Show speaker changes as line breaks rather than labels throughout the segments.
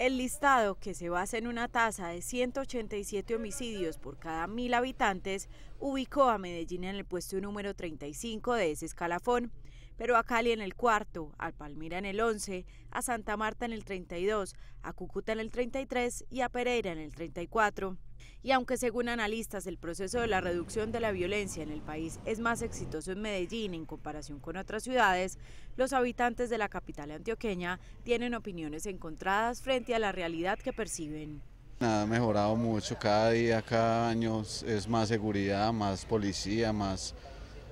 El listado, que se basa en una tasa de 187 homicidios por cada mil habitantes, ubicó a Medellín en el puesto número 35 de ese escalafón, pero a Cali en el cuarto, a Palmira en el 11, a Santa Marta en el 32, a Cúcuta en el 33 y a Pereira en el 34. Y aunque según analistas el proceso de la reducción de la violencia en el país es más exitoso en Medellín en comparación con otras ciudades, los habitantes de la capital antioqueña tienen opiniones encontradas frente a la realidad que perciben.
Ha mejorado mucho cada día, cada año es más seguridad, más policía, más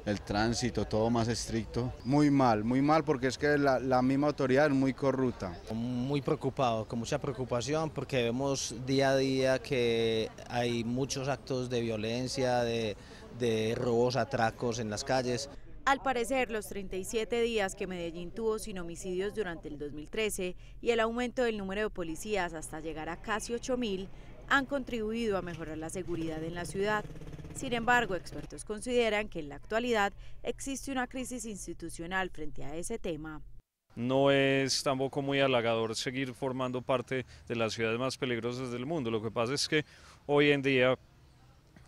el tránsito, todo más estricto. Muy mal, muy mal porque es que la, misma autoridad es muy corrupta. Muy
preocupado, con mucha preocupación porque vemos día a día que hay muchos actos de violencia, de, de robos, atracos en las calles.
Al parecer, los 37 días que Medellín tuvo sin homicidios durante el 2013 y el aumento del número de policías hasta llegar a casi 8.000 han contribuido a mejorar la seguridad en la ciudad. Sin embargo, expertos consideran que en la actualidad existe una crisis institucional frente a ese tema.
No es tampoco muy halagador seguir formando parte de las ciudades más peligrosas del mundo. Lo que pasa es que hoy en día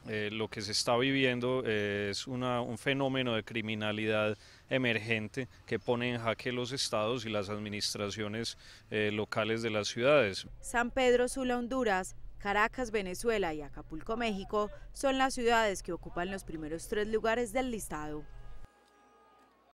eh, lo que se está viviendo eh, es un fenómeno de criminalidad emergente que pone en jaque los estados y las administraciones eh, locales de las ciudades.
San Pedro Sula, Honduras, Caracas, Venezuela y Acapulco, México son las ciudades que ocupan los primeros tres lugares del listado.